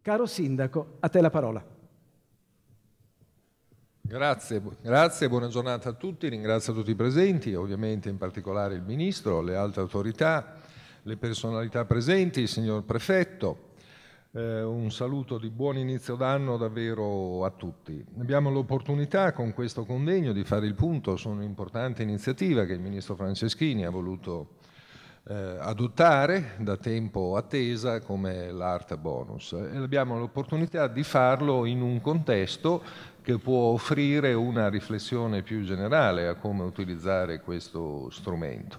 Caro Sindaco, a te la parola. Grazie, grazie, buona giornata a tutti, ringrazio tutti i presenti, ovviamente in particolare il Ministro, le altre autorità, le personalità presenti, il signor Prefetto. Eh, un saluto di buon inizio d'anno davvero a tutti. Abbiamo l'opportunità con questo convegno di fare il punto su un'importante iniziativa che il Ministro Franceschini ha voluto eh, adottare, da tempo attesa, come l'Art Bonus. E abbiamo l'opportunità di farlo in un contesto che può offrire una riflessione più generale a come utilizzare questo strumento.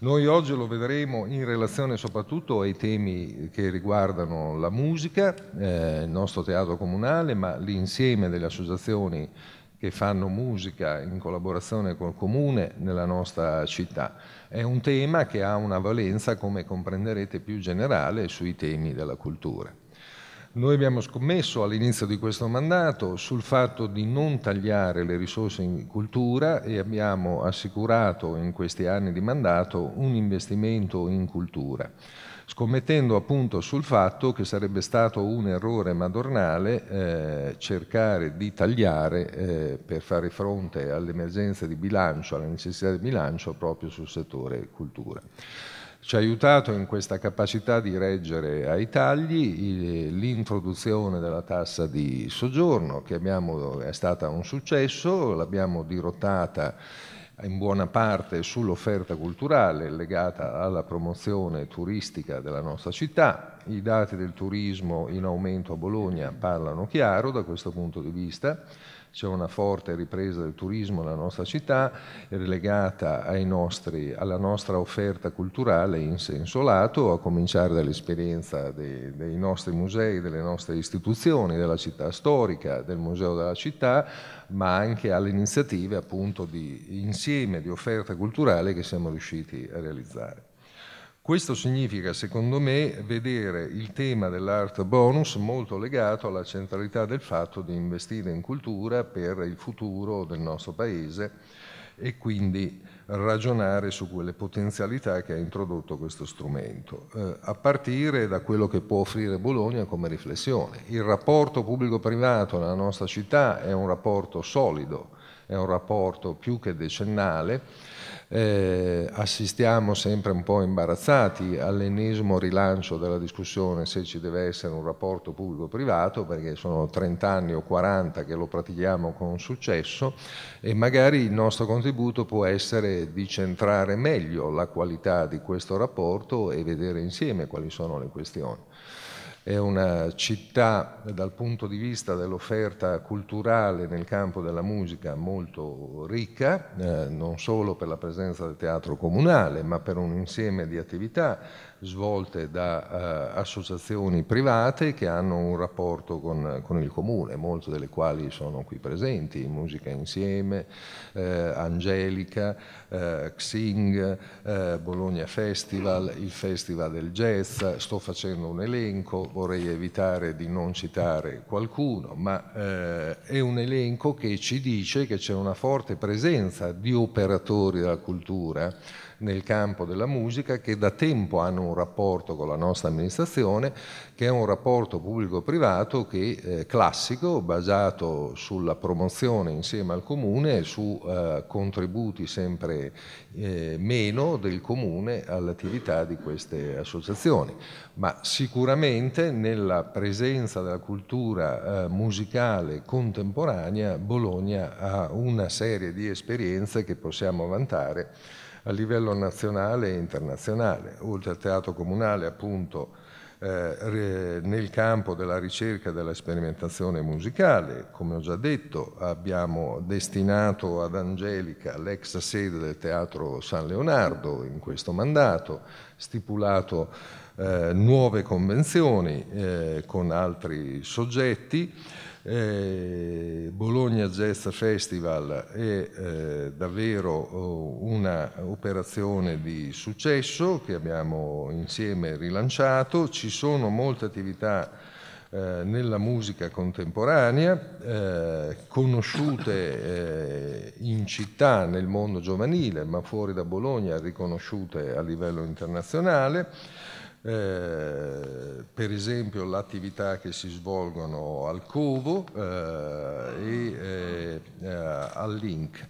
Noi oggi lo vedremo in relazione soprattutto ai temi che riguardano la musica, eh, il nostro teatro comunale, ma l'insieme delle associazioni che fanno musica in collaborazione col comune nella nostra città. È un tema che ha una valenza, come comprenderete, più generale sui temi della cultura. Noi abbiamo scommesso all'inizio di questo mandato sul fatto di non tagliare le risorse in cultura e abbiamo assicurato in questi anni di mandato un investimento in cultura scommettendo appunto sul fatto che sarebbe stato un errore madornale eh, cercare di tagliare eh, per fare fronte all'emergenza di bilancio, alla necessità di bilancio proprio sul settore cultura ci ha aiutato in questa capacità di reggere ai tagli l'introduzione della tassa di soggiorno che abbiamo, è stata un successo, l'abbiamo dirottata in buona parte sull'offerta culturale legata alla promozione turistica della nostra città. I dati del turismo in aumento a Bologna parlano chiaro da questo punto di vista c'è una forte ripresa del turismo nella nostra città, legata nostri, alla nostra offerta culturale in senso lato, a cominciare dall'esperienza dei, dei, nostri musei, delle nostre istituzioni, della città storica, del museo della città, ma anche alle iniziative appunto di insieme di offerta culturale che siamo riusciti a realizzare. Questo significa, secondo me, vedere il tema dell'art bonus molto legato alla centralità del fatto di investire in cultura per il futuro del nostro Paese e quindi ragionare su quelle potenzialità che ha introdotto questo strumento, eh, a partire da quello che può offrire Bologna come riflessione. Il rapporto pubblico-privato nella nostra città è un rapporto solido, è un rapporto più che decennale. Eh, assistiamo sempre un po' imbarazzati all'ennesimo rilancio della discussione se ci deve essere un rapporto pubblico-privato, perché sono 30 anni o 40 che lo pratichiamo con successo e magari il nostro contributo può essere di centrare meglio la qualità di questo rapporto e vedere insieme quali sono le questioni è una città dal punto di vista dell'offerta culturale nel campo della musica molto ricca, eh, non solo per la presenza del teatro comunale, ma per un insieme di attività svolte da eh, associazioni private che hanno un rapporto con, con, il comune, molte delle quali sono qui presenti, Musica Insieme, eh, Angelica, eh, Xing, eh, Bologna Festival, il Festival del Jazz, sto facendo un elenco, vorrei evitare di non citare qualcuno, ma eh, è un elenco che ci dice che c'è una forte presenza di operatori della cultura nel campo della musica che da tempo hanno un rapporto con la nostra amministrazione, che è un rapporto pubblico-privato che è eh, classico, basato sulla promozione insieme al comune, su eh, contributi sempre eh, meno del comune all'attività di queste associazioni. Ma sicuramente nella presenza della cultura eh, musicale contemporanea Bologna ha una serie di esperienze che possiamo vantare a livello nazionale e internazionale, oltre al teatro comunale appunto eh, nel campo della ricerca e della sperimentazione musicale, come ho già detto, abbiamo destinato ad Angelica l'ex sede del Teatro San Leonardo in questo mandato, stipulato eh, nuove convenzioni eh, con altri soggetti. Eh, Bologna Jazz Festival è eh, davvero oh, un'operazione di successo che abbiamo insieme rilanciato, ci sono molte attività eh, nella musica contemporanea, eh, conosciute eh, in città nel mondo giovanile, ma fuori da Bologna riconosciute a livello internazionale eh, per esempio l'attività che si svolgono al Covo eh, e eh, eh, al Link.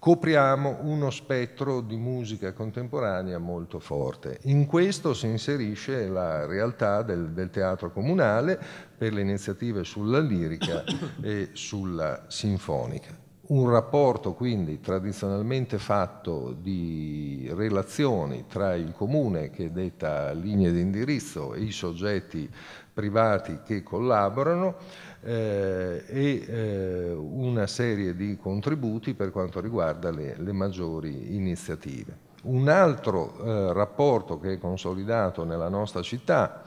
Copriamo uno spettro di musica contemporanea molto forte. In questo si inserisce la realtà del, del teatro comunale per le iniziative sulla lirica e sulla sinfonica un rapporto quindi tradizionalmente fatto di relazioni tra il comune che detta linee di indirizzo e i soggetti privati che collaborano eh, e eh, una serie di contributi per quanto riguarda le, le maggiori iniziative. Un altro eh, rapporto che è consolidato nella nostra città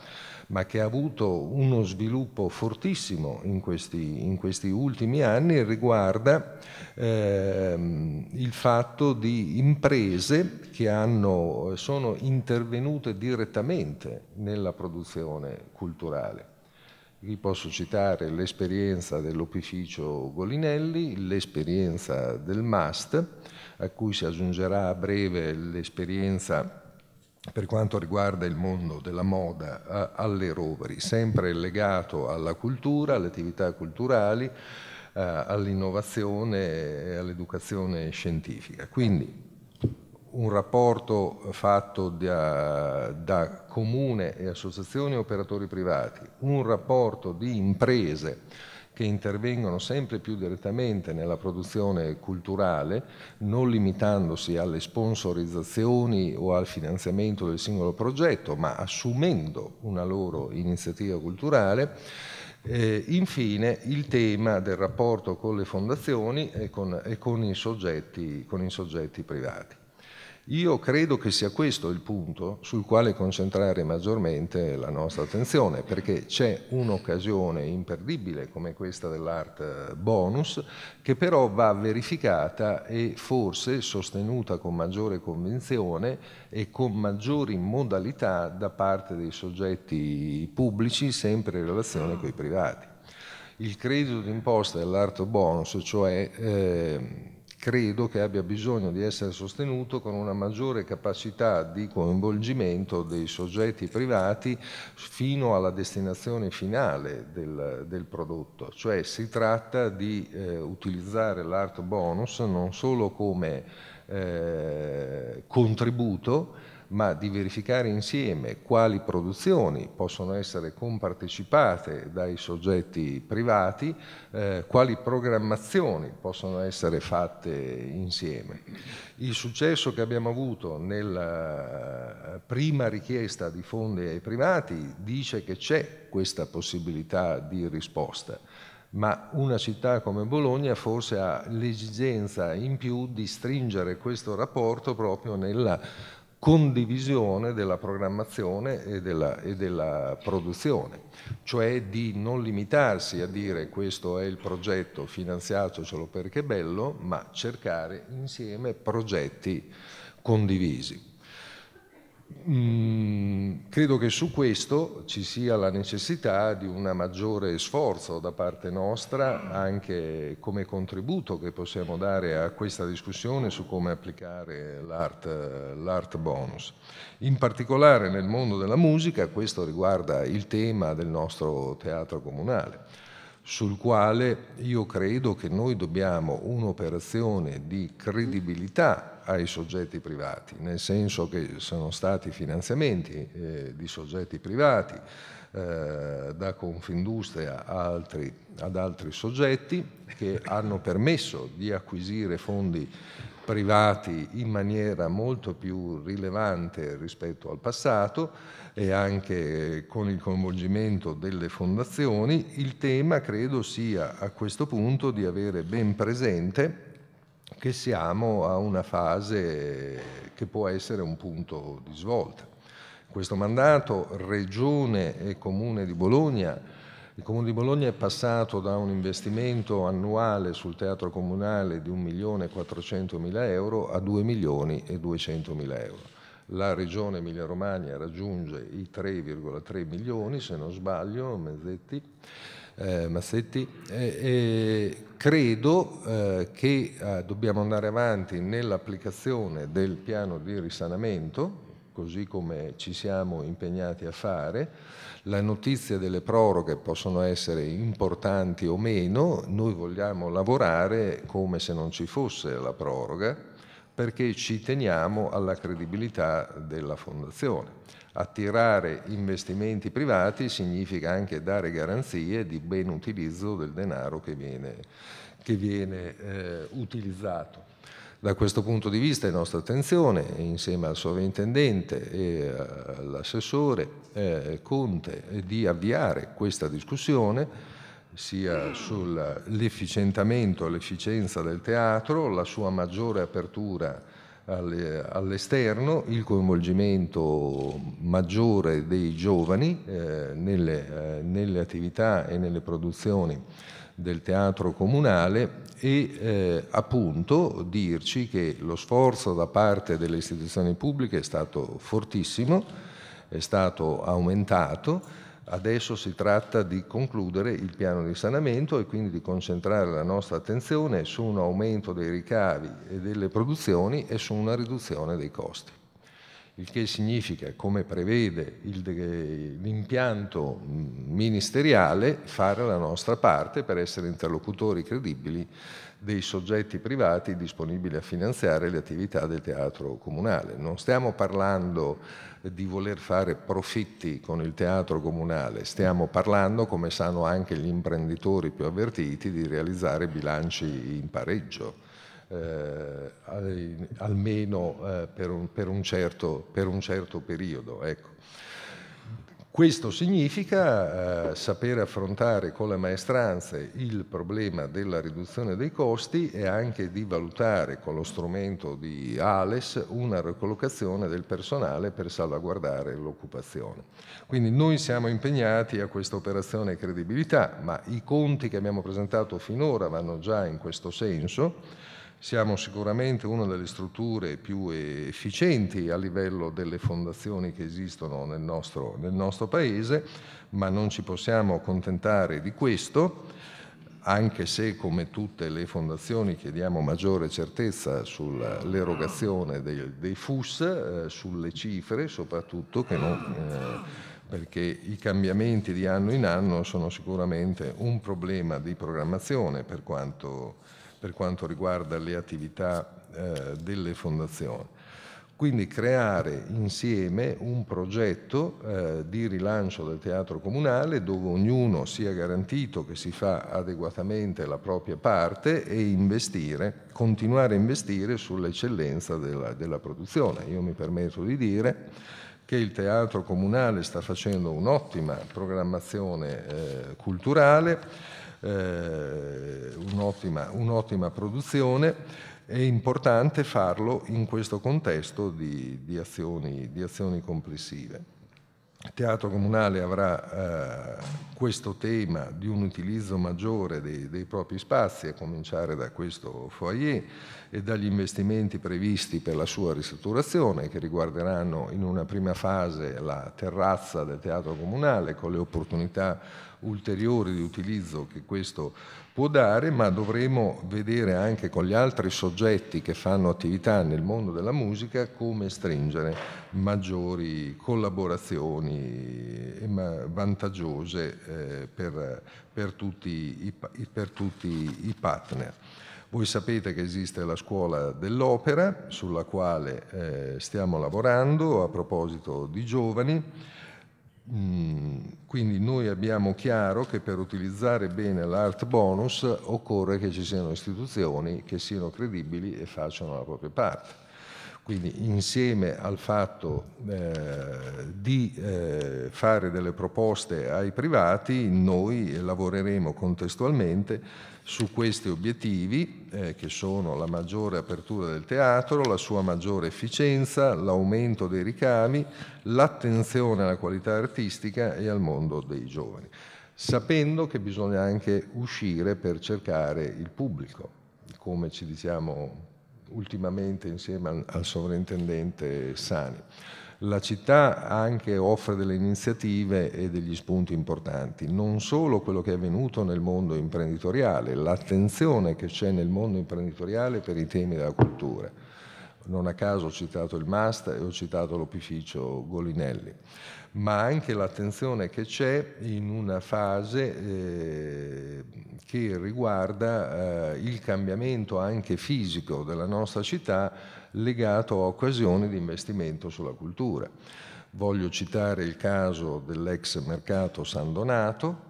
ma che ha avuto uno sviluppo fortissimo in questi, in questi ultimi anni, riguarda ehm, il fatto di imprese che hanno, sono intervenute direttamente nella produzione culturale. Vi posso citare l'esperienza dell'opificio Golinelli, l'esperienza del MAST, a cui si aggiungerà a breve l'esperienza per quanto riguarda il mondo della moda alle roveri, sempre legato alla cultura, alle attività culturali, eh, all'innovazione e all'educazione scientifica. Quindi un rapporto fatto da, da comune e associazioni e operatori privati, un rapporto di imprese che intervengono sempre più direttamente nella produzione culturale, non limitandosi alle sponsorizzazioni o al finanziamento del singolo progetto, ma assumendo una loro iniziativa culturale. Eh, infine il tema del rapporto con le fondazioni e con, e con, i, soggetti, con i soggetti privati. Io credo che sia questo il punto sul quale concentrare maggiormente la nostra attenzione, perché c'è un'occasione imperdibile come questa dell'art bonus, che però va verificata e forse sostenuta con maggiore convinzione e con maggiori modalità da parte dei soggetti pubblici, sempre in relazione con i privati. Il credito d'imposta dell'art bonus, cioè... Eh, credo che abbia bisogno di essere sostenuto con una maggiore capacità di coinvolgimento dei soggetti privati fino alla destinazione finale del, del prodotto, cioè si tratta di eh, utilizzare l'art bonus non solo come eh, contributo, ma di verificare insieme quali produzioni possono essere compartecipate dai soggetti privati, eh, quali programmazioni possono essere fatte insieme. Il successo che abbiamo avuto nella eh, prima richiesta di fondi ai privati dice che c'è questa possibilità di risposta ma una città come Bologna forse ha l'esigenza in più di stringere questo rapporto proprio nella condivisione della programmazione e della, e della, produzione, cioè di non limitarsi a dire questo è il progetto, finanziato solo perché è bello, ma cercare insieme progetti condivisi. Mm, credo che su questo ci sia la necessità di un maggiore sforzo da parte nostra anche come contributo che possiamo dare a questa discussione su come applicare l'art, bonus. In particolare nel mondo della musica questo riguarda il tema del nostro teatro comunale sul quale io credo che noi dobbiamo un'operazione di credibilità ai soggetti privati, nel senso che sono stati finanziamenti eh, di soggetti privati eh, da Confindustria altri, ad altri soggetti che hanno permesso di acquisire fondi privati in maniera molto più rilevante rispetto al passato e anche con il coinvolgimento delle fondazioni, il tema credo sia a questo punto di avere ben presente che siamo a una fase che può essere un punto di svolta. Questo mandato Regione e Comune di Bologna il Comune di Bologna è passato da un investimento annuale sul teatro comunale di 1.400.000 euro a 2.200.000 euro. La regione Emilia-Romagna raggiunge i 3,3 milioni, se non sbaglio, Mazzetti. Eh, Massetti, eh, eh, credo che dobbiamo andare avanti nell'applicazione del piano di risanamento, così come ci siamo impegnati a fare, la notizia delle proroghe possono essere importanti o meno, noi vogliamo lavorare come se non ci fosse la proroga perché ci teniamo alla credibilità della fondazione. Attirare investimenti privati significa anche dare garanzie di ben utilizzo del denaro che viene, che viene eh, utilizzato. Da questo punto di vista è nostra attenzione, insieme al sovrintendente e eh, all'assessore eh, Conte, di avviare questa discussione sia sull'efficientamento, l'efficienza del teatro, la sua maggiore apertura all'esterno, il coinvolgimento maggiore dei giovani eh, nelle, eh, nelle, attività e nelle produzioni del teatro comunale e eh, appunto dirci che lo sforzo da parte delle istituzioni pubbliche è stato fortissimo, è stato aumentato, Adesso si tratta di concludere il piano di sanamento e quindi di concentrare la nostra attenzione su un aumento dei ricavi e delle produzioni e su una riduzione dei costi il che significa, come prevede l'impianto ministeriale, fare la nostra parte per essere interlocutori credibili dei soggetti privati disponibili a finanziare le attività del teatro comunale. Non stiamo parlando di voler fare profitti con il teatro comunale, stiamo parlando, come sanno anche gli imprenditori più avvertiti, di realizzare bilanci in pareggio eh, almeno eh, per, un, per, un certo, per, un, certo, periodo. Ecco. Questo significa eh, sapere affrontare con le maestranze il problema della riduzione dei costi e anche di valutare con lo strumento di ALES una ricollocazione del personale per salvaguardare l'occupazione. Quindi noi siamo impegnati a questa operazione credibilità, ma i conti che abbiamo presentato finora vanno già in questo senso siamo sicuramente una delle strutture più efficienti a livello delle fondazioni che esistono nel nostro, nel nostro Paese, ma non ci possiamo contentare di questo, anche se come tutte le fondazioni chiediamo maggiore certezza sull'erogazione dei, dei, FUS, eh, sulle cifre soprattutto, non, eh, perché i cambiamenti di anno in anno sono sicuramente un problema di programmazione per quanto per quanto riguarda le attività eh, delle fondazioni. Quindi creare insieme un progetto eh, di rilancio del teatro comunale dove ognuno sia garantito che si fa adeguatamente la propria parte e investire, continuare a investire sull'eccellenza della, della produzione. Io mi permetto di dire che il teatro comunale sta facendo un'ottima programmazione eh, culturale eh, un'ottima, un'ottima, produzione. È importante farlo in questo contesto di, di, azioni, di azioni, complessive. Il Teatro Comunale avrà eh, questo tema di un utilizzo maggiore dei, dei propri spazi, a cominciare da questo foyer e dagli investimenti previsti per la sua ristrutturazione che riguarderanno in una prima fase la terrazza del teatro comunale con le opportunità ulteriori di utilizzo che questo può dare, ma dovremo vedere anche con gli altri soggetti che fanno attività nel mondo della musica come stringere maggiori collaborazioni eh, vantaggiose eh, per, per, tutti i, per tutti i partner. Voi sapete che esiste la scuola dell'opera sulla quale eh, stiamo lavorando a proposito di giovani. Mm, quindi noi abbiamo chiaro che per utilizzare bene l'art bonus occorre che ci siano istituzioni che siano credibili e facciano la propria parte. Quindi insieme al fatto eh, di eh, fare delle proposte ai privati, noi lavoreremo contestualmente su questi obiettivi eh, che sono la maggiore apertura del teatro, la sua maggiore efficienza, l'aumento dei ricavi, l'attenzione alla qualità artistica e al mondo dei giovani, sapendo che bisogna anche uscire per cercare il pubblico, come ci diciamo ultimamente insieme al, al sovrintendente Sani. La città anche offre delle iniziative e degli spunti importanti, non solo quello che è avvenuto nel mondo imprenditoriale, l'attenzione che c'è nel mondo imprenditoriale per i temi della cultura non a caso ho citato il MAST e ho citato l'opificio Golinelli, ma anche l'attenzione che c'è in una fase eh, che riguarda eh, il cambiamento anche fisico della nostra città legato a occasioni di investimento sulla cultura. Voglio citare il caso dell'ex mercato San Donato,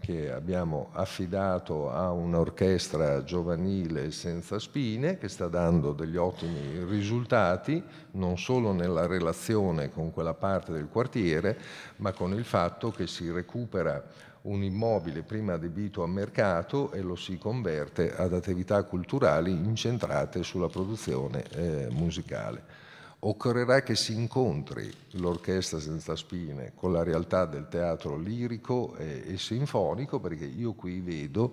che abbiamo affidato a un'orchestra giovanile senza spine che sta dando degli ottimi risultati non solo nella relazione con quella parte del quartiere ma con il fatto che si recupera un immobile prima adibito a mercato e lo si converte ad attività culturali incentrate sulla produzione eh, musicale. Occorrerà che si incontri l'orchestra senza spine con la realtà del teatro lirico e, e sinfonico, perché io qui vedo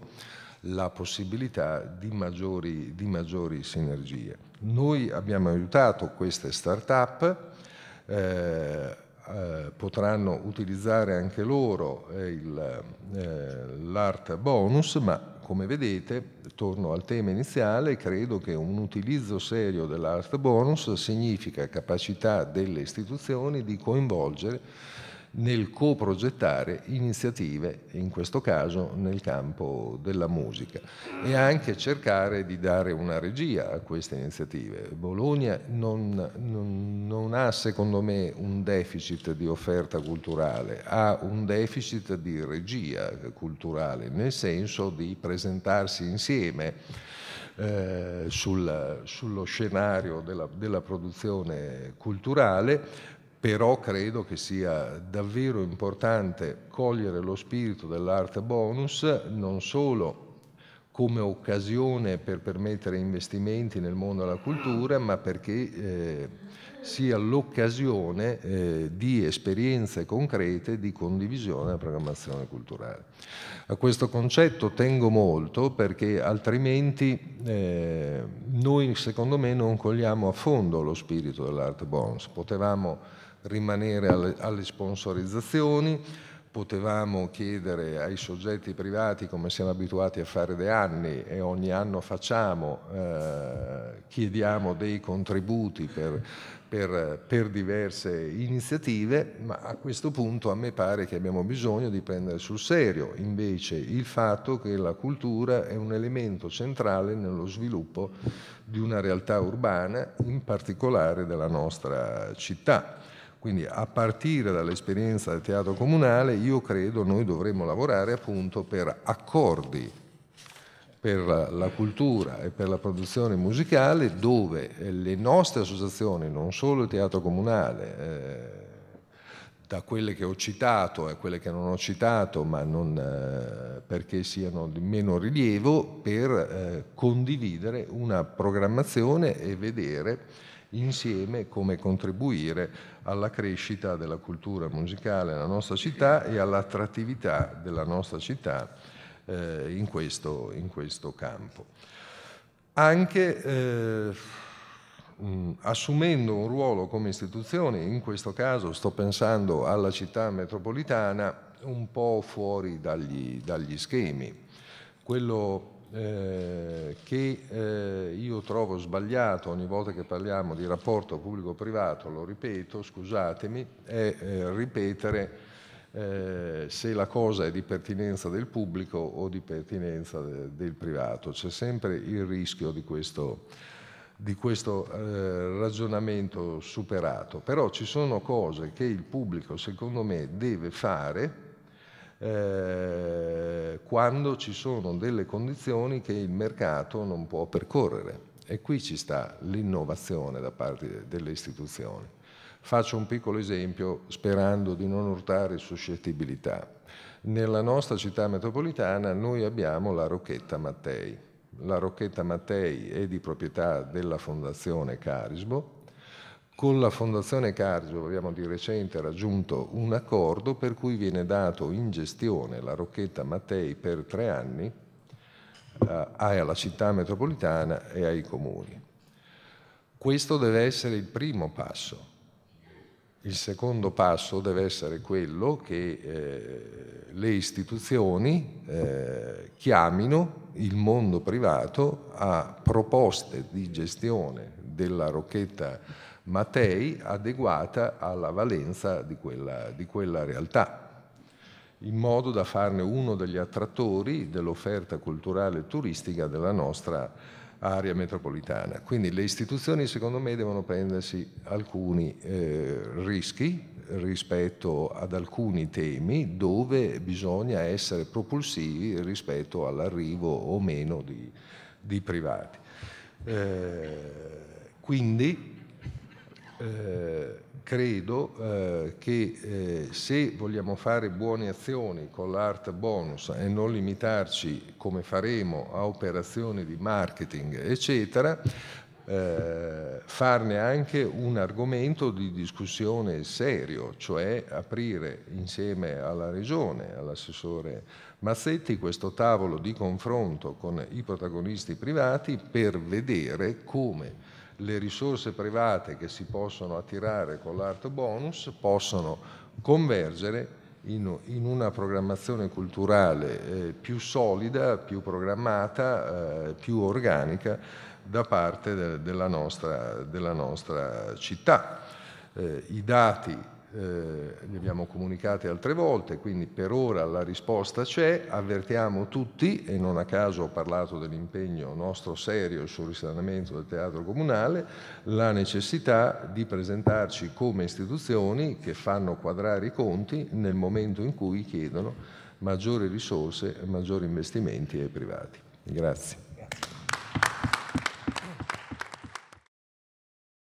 la possibilità di maggiori, di maggiori sinergie. Noi abbiamo aiutato queste start-up. Eh, eh, potranno utilizzare anche loro eh, eh l'art bonus, ma come vedete, torno al tema iniziale, credo che un utilizzo serio dell'art bonus significa capacità delle istituzioni di coinvolgere nel coprogettare iniziative, in questo caso nel campo della musica, e anche cercare di dare una regia a queste iniziative. Bologna non, non, non ha, secondo me, un deficit di offerta culturale, ha un deficit di regia culturale, nel senso di presentarsi insieme. Eh, sul, sullo scenario della, della produzione culturale però credo che sia davvero importante cogliere lo spirito dell'art bonus non solo come occasione per permettere investimenti nel mondo della cultura, ma perché eh, sia l'occasione eh, di esperienze concrete di condivisione della programmazione culturale. A questo concetto tengo molto perché altrimenti eh, noi secondo me non cogliamo a fondo lo spirito dell'art bonus. Potevamo rimanere alle, alle sponsorizzazioni, potevamo chiedere ai soggetti privati, come siamo abituati a fare da anni e ogni anno facciamo, eh, chiediamo dei contributi per, per, per, diverse iniziative, ma a questo punto a me pare che abbiamo bisogno di prendere sul serio invece il fatto che la cultura è un elemento centrale nello sviluppo di una realtà urbana, in particolare della nostra città. Quindi a partire dall'esperienza del teatro comunale io credo noi dovremmo lavorare appunto per accordi per la cultura e per la produzione musicale dove eh, le nostre associazioni, non solo il teatro comunale, eh, da quelle che ho citato a quelle che non ho citato, ma non eh, perché siano di meno rilievo, per eh, condividere una programmazione e vedere insieme come contribuire alla crescita della cultura musicale nella nostra città e all'attrattività della nostra città eh, in, questo, in, questo, campo. Anche eh, mm, assumendo un ruolo come istituzione, in questo caso sto pensando alla città metropolitana, un po' fuori dagli, dagli schemi. Quello eh, che eh, io trovo sbagliato ogni volta che parliamo di rapporto pubblico-privato, lo ripeto, scusatemi, è eh, ripetere eh, se la cosa è di pertinenza del pubblico o di pertinenza de del privato. C'è sempre il rischio di questo, di questo eh, ragionamento superato. Però ci sono cose che il pubblico, secondo me, deve fare eh, quando ci sono delle condizioni che il mercato non può percorrere. E qui ci sta l'innovazione da parte delle istituzioni. Faccio un piccolo esempio sperando di non urtare suscettibilità. Nella nostra città metropolitana noi abbiamo la Rocchetta Mattei. La Rocchetta Mattei è di proprietà della Fondazione Carisbo, con la Fondazione Cardio abbiamo di recente raggiunto un accordo per cui viene dato in gestione la Rocchetta Mattei per tre anni eh, alla città metropolitana e ai comuni. Questo deve essere il primo passo. Il secondo passo deve essere quello che eh, le istituzioni eh, chiamino il mondo privato a proposte di gestione della Rocchetta Matei adeguata alla valenza di quella, di quella realtà in modo da farne uno degli attrattori dell'offerta culturale e turistica della nostra area metropolitana. Quindi le istituzioni secondo me devono prendersi alcuni eh, rischi rispetto ad alcuni temi dove bisogna essere propulsivi rispetto all'arrivo o meno di, di privati. Eh, quindi eh, credo eh, che eh, se vogliamo fare buone azioni con l'art bonus e non limitarci come faremo a operazioni di marketing eccetera eh, farne anche un argomento di discussione serio, cioè aprire insieme alla Regione, all'assessore Mazzetti, questo tavolo di confronto con i protagonisti privati per vedere come le risorse private che si possono attirare con l'art bonus possono convergere in, in una programmazione culturale eh, più solida, più programmata, eh, più organica da parte de, della, nostra, della, nostra, città. Eh, I dati eh, le abbiamo comunicate altre volte, quindi per ora la risposta c'è, avvertiamo tutti, e non a caso ho parlato dell'impegno nostro serio sul risanamento del teatro comunale, la necessità di presentarci come istituzioni che fanno quadrare i conti nel momento in cui chiedono maggiori risorse, maggiori investimenti ai privati. Grazie.